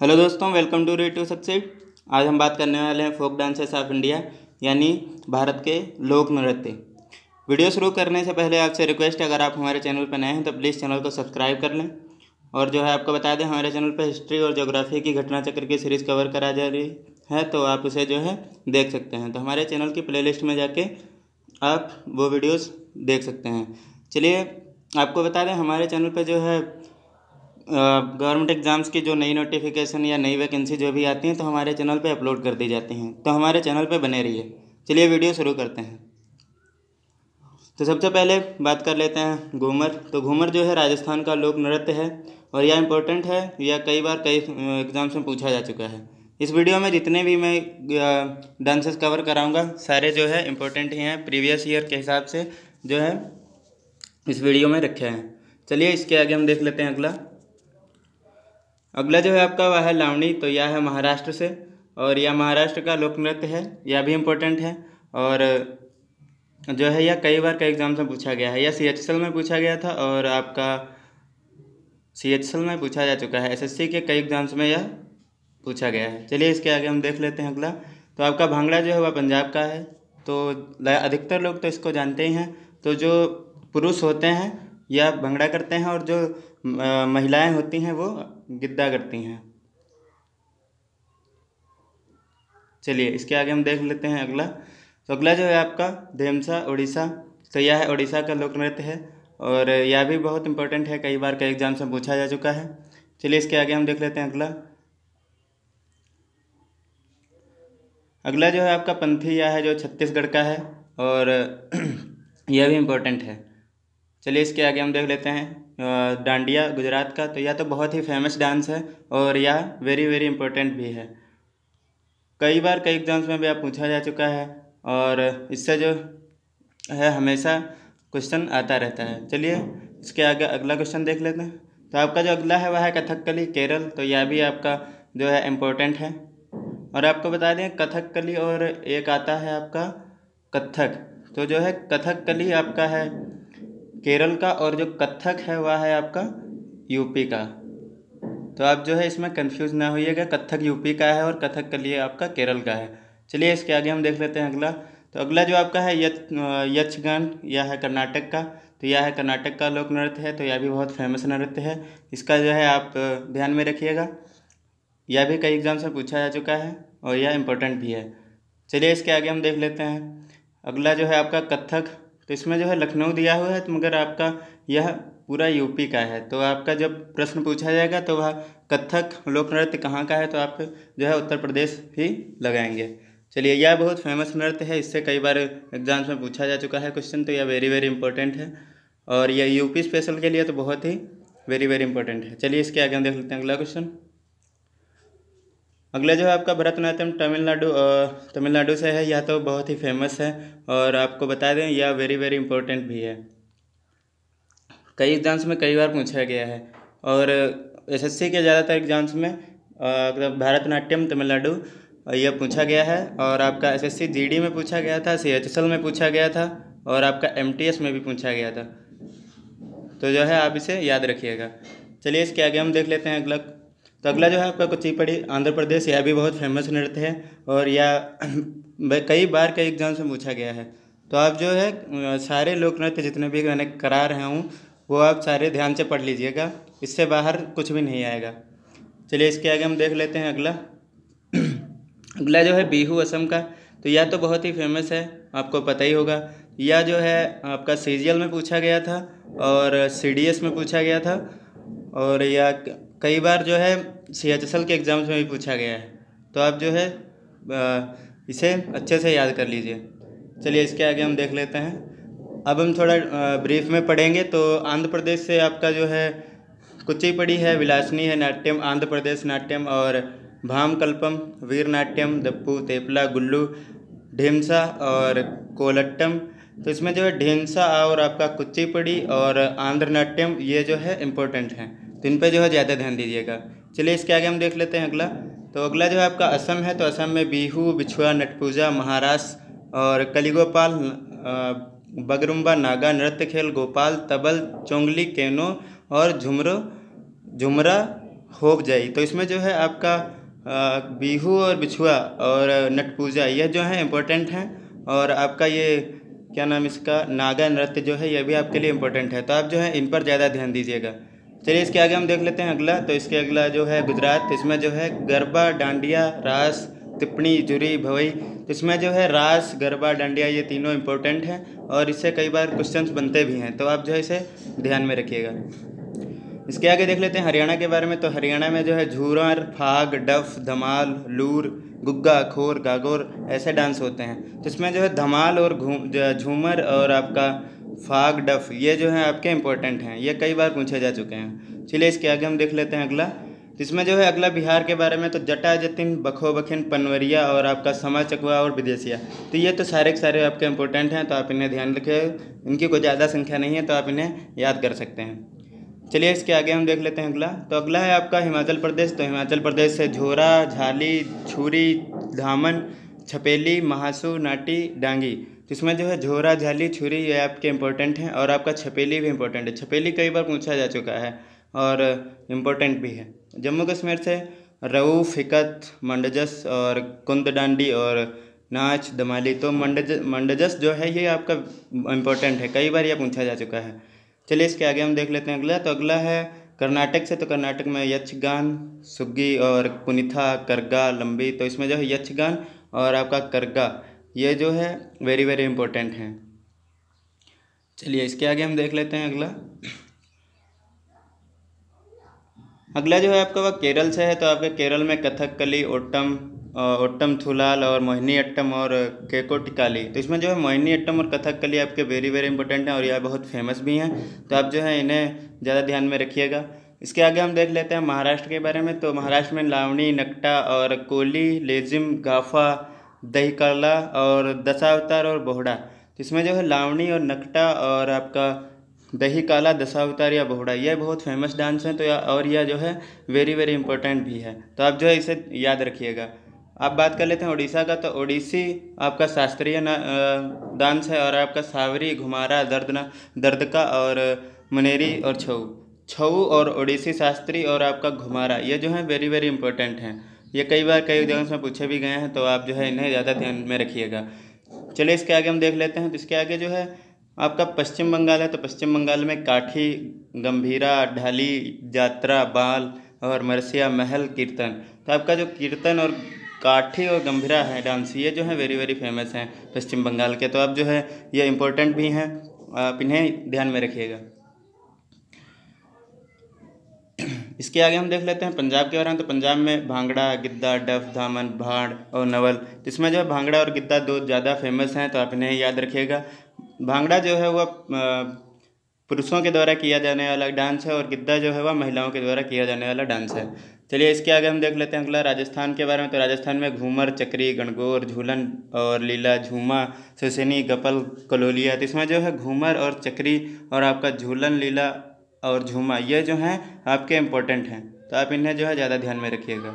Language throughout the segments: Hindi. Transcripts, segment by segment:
हेलो दोस्तों welcome to rate to succeed आज हम बात करने वाले हैं फोक डांसेस ऑफ इंडिया यानी भारत के लोक नृत्य वीडियो शुरू करने से पहले आपसे रिक्वेस्ट है अगर आप हमारे चैनल पर नए हैं तो प्लीज़ चैनल को सब्सक्राइब कर लें और जो है आपको बता दें हमारे चैनल पर हिस्ट्री और जोग्राफी की घटना चक्र की सीरीज़ कवर करा जा रही है तो आप उसे जो है देख सकते हैं तो हमारे चैनल की प्ले में जाके आप वो वीडियोज़ देख सकते हैं चलिए आपको बता दें हमारे चैनल पर जो है गवर्नमेंट एग्ज़ाम्स की जो नई नोटिफिकेशन या नई वैकेंसी जो भी आती हैं तो हमारे चैनल पे अपलोड कर दी जाती हैं तो हमारे चैनल पे बने रहिए चलिए वीडियो शुरू करते हैं तो सबसे पहले बात कर लेते हैं घूमर तो घूमर जो है राजस्थान का लोक नृत्य है और यह इम्पोर्टेंट है यह कई बार कई एग्ज़ाम्स में पूछा जा चुका है इस वीडियो में जितने भी मैं डांसेस कवर कराऊंगा सारे जो है इम्पोर्टेंट ही हैं प्रीवियस ईयर के हिसाब से जो है इस वीडियो में रखे हैं चलिए इसके आगे हम देख लेते हैं अगला अगला जो है आपका वह है लावणी तो यह है महाराष्ट्र से और यह महाराष्ट्र का लोक नृत्य है यह भी इम्पोर्टेंट है और जो है यह कई बार कई एग्ज़ाम से पूछा गया है यह सी एच में पूछा गया था और आपका सी एच में पूछा जा चुका है एसएससी के कई एग्ज़ाम्स में यह पूछा गया है चलिए इसके आगे हम देख लेते हैं अगला तो आपका भांगड़ा जो है वह पंजाब का है तो अधिकतर लोग तो इसको जानते ही हैं तो जो पुरुष होते हैं यह भंगड़ा करते हैं और जो महिलाएं होती हैं वो गिद्दा करती हैं चलिए इसके आगे हम देख लेते हैं अगला तो अगला जो है आपका धेमसा उड़ीसा तो यह है उड़ीसा का लोक नृत्य है और यह भी बहुत इंपॉर्टेंट है कई बार कई एग्जाम से पूछा जा चुका है चलिए इसके आगे हम देख लेते हैं अगला अगला जो है आपका पंथी यह है जो छत्तीसगढ़ का है और यह भी इम्पोर्टेंट है चलिए इसके आगे हम देख लेते हैं डांडिया गुजरात का तो यह तो बहुत ही फेमस डांस है और यह वेरी वेरी इंपॉर्टेंट भी है कई बार कई एग्ज़ाम्स में भी आप पूछा जा चुका है और इससे जो है हमेशा क्वेश्चन आता रहता है चलिए इसके आगे अगला क्वेश्चन देख लेते हैं तो आपका जो अगला है वह है कथकली केरल तो यह भी आपका जो है इम्पोर्टेंट है और आपको बता दें कथकली और एक आता है आपका कथक तो जो है कथकली आपका है केरल का और जो कत्थक है वह है आपका यूपी का तो आप जो है इसमें कंफ्यूज ना होइएगा कत्थक यूपी का है और कथक के लिए आपका केरल का है चलिए इसके आगे हम देख लेते हैं अगला तो अगला जो आपका है यक्षगान यह है कर्नाटक का तो यह है कर्नाटक का लोक नृत्य है तो यह भी बहुत फेमस नृत्य है इसका जो है आप ध्यान में रखिएगा यह भी कई एग्जाम से पूछा जा चुका है और यह इम्पोर्टेंट भी है चलिए इसके आगे हम देख लेते हैं अगला जो है आपका कत्थक तो इसमें जो है लखनऊ दिया हुआ है तो मगर आपका यह पूरा यूपी का है तो आपका जब प्रश्न पूछा जाएगा तो वह कथक लोक नृत्य कहाँ का है तो आप जो है उत्तर प्रदेश ही लगाएंगे चलिए यह बहुत फेमस नृत्य है इससे कई बार एग्जाम्स में पूछा जा चुका है क्वेश्चन तो यह वेरी वेरी इंपॉर्टेंट है और यह यूपी स्पेशल के लिए तो बहुत ही वेरी वेरी इंपॉर्टेंट है चलिए इसके आगे हम देख लेते हैं अगला क्वेश्चन अगला जो है आपका भरतनाट्यम तमिलनाडु तमिलनाडु से है यह तो बहुत ही फेमस है और आपको बता दें यह वेरी वेरी इंपॉर्टेंट भी है कई एग्ज़ाम्स में कई बार पूछा गया है और एसएससी के ज़्यादातर एग्ज़ाम्स में मतलब भरतनाट्यम तमिलनाडु यह पूछा गया है और आपका एसएससी जीडी में पूछा गया था एल में पूछा गया था और आपका एस में भी पूछा गया था तो जो है आप इसे याद रखिएगा चलिए इसके आगे हम देख लेते हैं अगला तो अगला जो है आपका कुचिपड़ी आंध्र प्रदेश यह भी बहुत फेमस नृत्य है और यह कई बार कई एग्जाम से पूछा गया है तो आप जो है सारे लोक नृत्य जितने भी मैंने करा रहे हूँ वो आप सारे ध्यान से पढ़ लीजिएगा इससे बाहर कुछ भी नहीं आएगा चलिए इसके आगे हम देख लेते हैं अगला अगला जो है बीहू असम का तो यह तो बहुत ही फेमस है आपको पता ही होगा यह जो है आपका सी में पूछा गया था और सी में पूछा गया था और यह कई बार जो है सी एच एस एल के एग्ज़ाम्स में भी पूछा गया है तो आप जो है इसे अच्छे से याद कर लीजिए चलिए इसके आगे हम देख लेते हैं अब हम थोड़ा ब्रीफ में पढ़ेंगे तो आंध्र प्रदेश से आपका जो है कुची पड़ी है विलासनी है नाट्यम आंध्र प्रदेश नाट्यम और भाम कल्पम वीर नाट्यम दप्पू तेपला गुल्लू ढेमसा और कोलट्टम तो इसमें जो है ढीमसा और आपका कुच्चीपड़ी और आंध्र नाट्यम ये जो है इम्पोर्टेंट हैं तो इन पर जो है ज़्यादा ध्यान दीजिएगा चलिए इसके आगे हम देख लेते हैं अगला तो अगला जो है आपका असम है तो असम में बीहू बिछुआ नटपूजा महाराष्ट्र और कलीगोपाल बगरुम्बा नागा नृत्य खेल गोपाल तबल चोंगली केनो और झुमरो झुमरा होब जाई तो इसमें जो है आपका बीहू और बिछुआ और नटपूजा यह जो है इम्पोर्टेंट हैं और आपका ये क्या नाम इसका नागा नृत्य जो है यह भी आपके लिए इम्पोर्टेंट है तो आप जो है इन पर ज़्यादा ध्यान दीजिएगा चलिए इसके आगे हम देख लेते हैं अगला तो इसके अगला जो है गुजरात तो इसमें जो है गरबा डांडिया रास टिप्पणी जुरी भवई तो इसमें जो है रास गरबा डांडिया ये तीनों इंपॉर्टेंट हैं और इससे कई बार क्वेश्चंस बनते भी हैं तो आप जो है इसे ध्यान में रखिएगा इसके आगे देख लेते हैं हरियाणा के बारे में तो हरियाणा में जो है झूरर फाग डफ धमाल लूर गुग्गा खोर गागोर ऐसे डांस होते हैं तो इसमें जो है धमाल और झूमर और आपका फाग डफ ये जो है आपके इम्पोर्टेंट हैं ये कई बार पूछे जा चुके हैं चलिए इसके आगे हम देख लेते हैं अगला इसमें जो है अगला बिहार के बारे में तो जटा जतिन बखो बखिन पनवरिया और आपका समा चकवा और विदेशिया तो ये तो सारे के सारे आपके इम्पोर्टेंट हैं तो आप इन्हें ध्यान रखें इनकी कोई ज़्यादा संख्या नहीं है तो आप इन्हें याद कर सकते हैं चलिए इसके आगे हम देख लेते हैं अगला तो अगला है आपका हिमाचल प्रदेश तो हिमाचल प्रदेश से झोरा झाली छुरी धामन छपेली महासू नाटी डांगी तो इसमें जो है झोरा झाली छुरी ये आपके इम्पोर्टेंट हैं और आपका छपेली भी इम्पोर्टेंट है छपेली कई बार पूछा जा चुका है और इम्पोर्टेंट भी है जम्मू कश्मीर से रऊ फिकत मंडजस और कुंद डांडी और नाच दमाली तो मंडज मंडजस जो है ये आपका इम्पोर्टेंट है कई बार ये पूछा जा चुका है चलिए इसके आगे हम देख लेते हैं अगला तो अगला है कर्नाटक से तो कर्नाटक में यक्षगान सुग्गी और कुनिथा करगा लंबी तो इसमें जो है यक्षगान और आपका करगा ये जो है वेरी वेरी इंपॉर्टेंट है चलिए इसके आगे हम देख लेते हैं अगला अगला जो है आपका वह केरल से है तो आपके केरल में कथकली ओट्टम ओट्टम थुलाल और मोहिनी अट्टम और केकोटिकाली तो इसमें जो है मोहिनी अट्टम और कथकली आपके वेरी वेरी इंपॉर्टेंट हैं और यह बहुत फेमस भी हैं तो आप जो है इन्हें ज़्यादा ध्यान में रखिएगा इसके आगे हम देख लेते हैं महाराष्ट्र के बारे में तो महाराष्ट्र में लावणी नकटा और कोली लेजिम गाफा दही करला और दशावतार और बोहड़ा तो इसमें जो है लावणी और नकटा और आपका दही काला दशावतार या बोहड़ा यह बहुत फेमस डांस है तो या और यह जो है वेरी वेरी इंपॉर्टेंट भी है तो आप जो है इसे याद रखिएगा आप बात कर लेते हैं उड़ीसा का तो ओडिसी आपका शास्त्रीय डांस है और आपका सावरी घुमारा दर्दना दर्द का और मनेरी और छऊ छऊ और ओडिसी शास्त्री और आपका घुमारा ये जो है वेरी वेरी इंपॉर्टेंट हैं ये कई बार कई एग्जाम्स में पूछे भी गए हैं तो आप जो है इन्हें ज़्यादा ध्यान में रखिएगा चलिए इसके आगे हम देख लेते हैं तो इसके आगे जो है आपका पश्चिम बंगाल है तो पश्चिम बंगाल में काठी गंभीरा ढाली यात्रा बाल और मरसिया महल कीर्तन तो आपका जो कीर्तन और काठी और गंभीरा है डांस ये जो है वेरी वेरी फेमस हैं पश्चिम बंगाल के तो आप जो है ये इम्पोर्टेंट भी हैं आप इन्हें ध्यान में रखिएगा इसके आगे हम देख लेते हैं पंजाब के बारे में तो पंजाब में भांगड़ा गिद्दा डफ धामन भाड़ और नवल इसमें जो है भांगड़ा और गिद्दा दो ज़्यादा फेमस हैं तो आप इन्हें याद रखिएगा भांगड़ा जो है वह पुरुषों के द्वारा किया जाने वाला डांस है और गिद्दा जो है वह महिलाओं के द्वारा किया जाने वाला डांस है चलिए इसके आगे हम देख लेते हैं अगला राजस्थान के बारे में तो राजस्थान में घूमर चक्री गणगौर झूलन और लीला झूमा सुसनी गपल कलोलिया तो इसमें जो है घूमर और चक्री और आपका झूलन लीला और झूमा ये जो हैं आपके इम्पोर्टेंट हैं तो आप इन्हें जो है ज़्यादा ध्यान में रखिएगा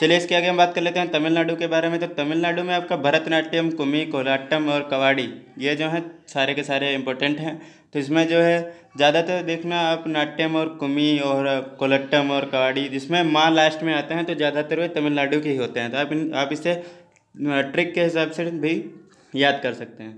चलिए इसके आगे हम बात कर लेते हैं तमिलनाडु के बारे में तो तमिलनाडु में आपका भरतनाट्यम कुमी कोलाट्टम और कवाड़ी ये जो हैं सारे के सारे इम्पोर्टेंट हैं तो इसमें जो है ज़्यादातर देखना आप नाट्यम और कुमी और कोलट्टम और कवाड़ी जिसमें माँ लास्ट में आते हैं तो ज़्यादातर वे तमिलनाडु के ही होते हैं तो आप इन आप इसे ट्रिक के हिसाब से भी याद कर सकते हैं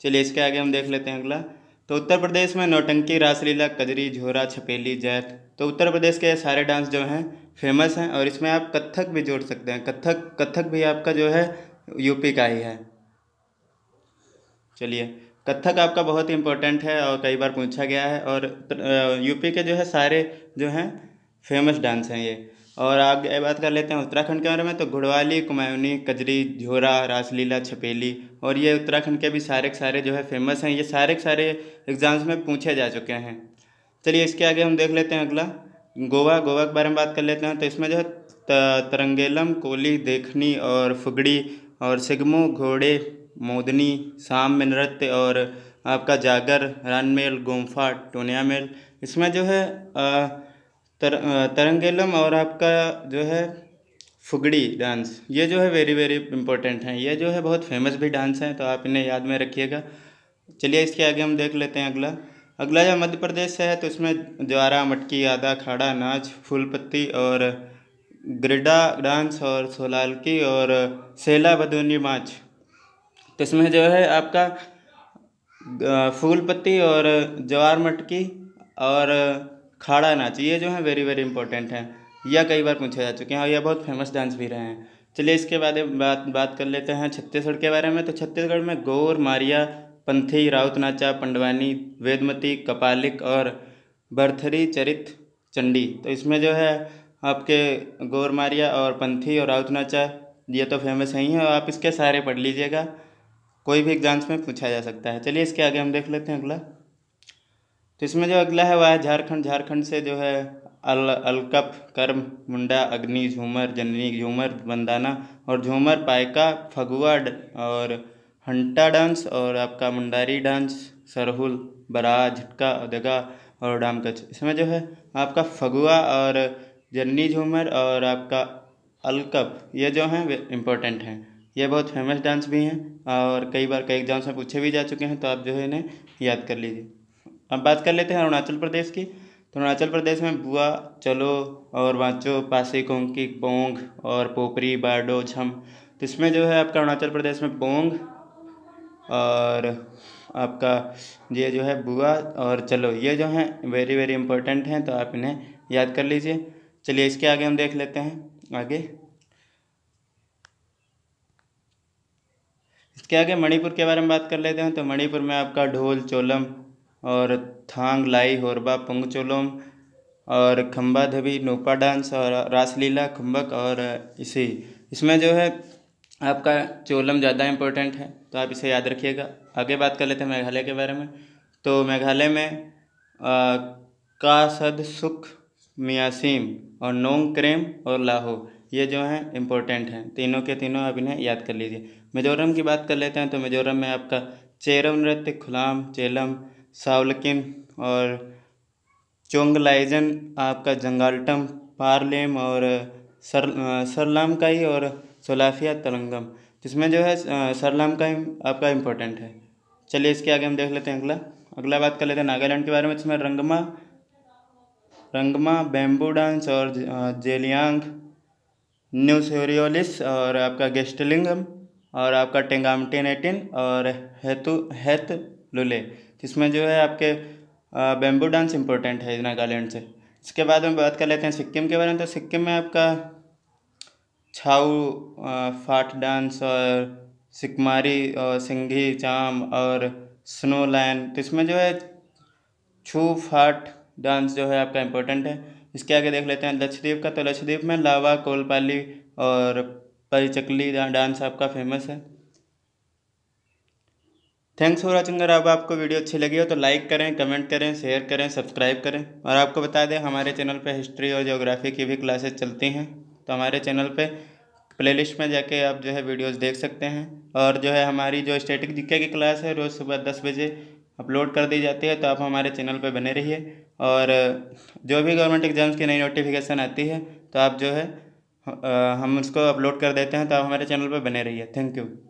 चलिए इसके आगे हम देख लेते हैं अगला तो उत्तर प्रदेश में नौटंकी रासलीला कजरी झोरा छपेली जैत तो उत्तर प्रदेश के सारे डांस जो हैं फेमस हैं और इसमें आप कथक भी जोड़ सकते हैं कथक कथक भी आपका जो है यूपी का ही है चलिए कथक आपका बहुत ही इम्पोर्टेंट है और कई बार पूछा गया है और यूपी के जो है सारे जो हैं फेमस डांस हैं ये और आगे बात कर लेते हैं उत्तराखंड के बारे में तो घुड़वाली कुमायूनी कजरी झोरा रासलीला छपेली और ये उत्तराखंड के भी सारे के सारे जो है फेमस हैं ये सारे के सारे एग्ज़ाम्स में पूछे जा चुके हैं चलिए इसके आगे हम देख लेते हैं अगला गोवा गोवा के बारे में बात कर लेते हैं तो इसमें जो है तरंगेलम कोली देखनी और फुगड़ी और सिगमो घोड़े मोदनी शाम में नृत्य और आपका जागर रानमेल गोम्फा टोनिया मेल इसमें जो है आ, तर तरंगेलम और आपका जो है फुगड़ी डांस ये जो है वेरी वेरी इंपॉर्टेंट है ये जो है बहुत फेमस भी डांस हैं तो आप इन्हें याद में रखिएगा चलिए इसके आगे हम देख लेते हैं अगला अगला जो मध्य प्रदेश से है तो इसमें ज्वारा मटकी आदा खाड़ा नाच फूलपत्ती और ग्रिडा डांस और सोलालकी और सेला बदूनी माच तो इसमें जो है आपका फूल पत्ती और ज्वार मटकी और खाड़ा नाच ये जो है वेरी वेरी इंपॉर्टेंट है यह कई बार पूछे जा चुके हैं और यह बहुत फेमस डांस भी रहे हैं चलिए इसके बाद बात बात कर लेते हैं छत्तीसगढ़ के बारे में तो छत्तीसगढ़ में गौर मारिया पंथी राउत नाचा पंडवानी वेदमती कपालिक और बर्थरी चरित चंडी तो इसमें जो है आपके गौर मारिया और पंथी और राउत नाचा ये तो फेमस हैं ही हैं और आप इसके सारे पढ़ लीजिएगा कोई भी एग्ज़ाम्स में पूछा जा सकता है चलिए इसके आगे हम देख लेते हैं अगला तो इसमें जो अगला है वह है झारखंड झारखंड से जो है अल अलकप कर्म मुंडा अग्नि झूमर जननी झूमर बंदाना और झूमर पायका फगुआ और हंटा डांस और आपका मुंडारी डांस सरहुल बरा झटका दगा और डामकच इसमें जो है आपका फगुआ और जननी झूमर और आपका अलकप ये जो हैं वे इम्पोर्टेंट हैं ये बहुत फेमस डांस भी हैं और कई बार कई एग्जाम्स में पूछे भी जा चुके हैं तो आप जो है इन्हें याद कर लीजिए अब बात कर लेते हैं अरुणाचल प्रदेश की तो अरुणाचल प्रदेश में बुआ चलो और वाचो पासी कोंकी पोंग और पोपरी बारडो झम तो इसमें जो है आपका अरुणाचल प्रदेश में पोंग और आपका ये जो है बुआ और चलो ये जो है वेरी वेरी इंपॉर्टेंट हैं तो आप इन्हें याद कर लीजिए चलिए इसके आगे हम देख लेते हैं आगे इसके आगे मणिपुर के बारे में बात कर लेते हैं तो मणिपुर में आपका ढोल चोलम और थांग लाई होरबा पंगचोलोम और खम्बा धबी नोपा डांस और रासलीला खम्बक और इसी इसमें जो है आपका चोलम ज़्यादा इम्पोर्टेंट है तो आप इसे याद रखिएगा आगे बात कर लेते हैं मेघालय के बारे में तो मेघालय में कासद सुख मियासीम और नोंग क्रेम और लाहो ये जो हैं इम्पोर्टेंट हैं तीनों के तीनों आप इन्हें याद कर लीजिए मिजोरम की बात कर लेते हैं तो मिजोरम में आपका चेरम नृत्य खुलाम चेलम सावलकिन और चोंगलाइजन आपका जंगाल्टम पारलेम और सर सरलाम का ही और सोलाफिया तलंगम जिसमें जो है सरलाम का आपका इम्पोर्टेंट है चलिए इसके आगे हम देख लेते हैं अगला अगला बात कर लेते हैं नागालैंड के बारे में जिसमें रंगमा रंगमा बेम्बू डांस और जेलियांग न्यू सोरियोलिस और आपका गेस्टलिंगम और आपका टेंगाम एटिन और हेतु हेत लुले इसमें जो है आपके बेम्बू डांस इम्पोर्टेंट है नागालैंड से इसके बाद में बात कर लेते हैं सिक्किम के बारे में तो सिक्किम में आपका छाऊ फाट डांस और सिकमारी और सिंघी चाम और स्नो लाइन तो इसमें जो है छू फाट डांस जो है आपका इम्पोर्टेंट है इसके आगे देख लेते हैं लक्षद्वीप का तो लक्षद्वीप में लावा कोलपाली और परिचकली डांस आपका फेमस है थैंक्स फॉर वॉचिंग अगर अब आपको वीडियो अच्छी लगी हो तो लाइक करें कमेंट करें शेयर करें सब्सक्राइब करें और आपको बता दें हमारे चैनल पर हिस्ट्री और ज्योग्राफी की भी क्लासेस चलती हैं तो हमारे चैनल पर प्लेलिस्ट में जाके आप जो है वीडियोस देख सकते हैं और जो है हमारी जो स्टेटिक जिक्के की क्लास है रोज़ सुबह दस बजे अपलोड कर दी जाती है तो आप हमारे चैनल पर बने रहिए और जो भी गवर्नमेंट एग्ज़ाम्स की नई नोटिफिकेशन आती है तो आप जो है हम उसको अपलोड कर देते हैं तो आप हमारे चैनल पर बने रहिए थैंक यू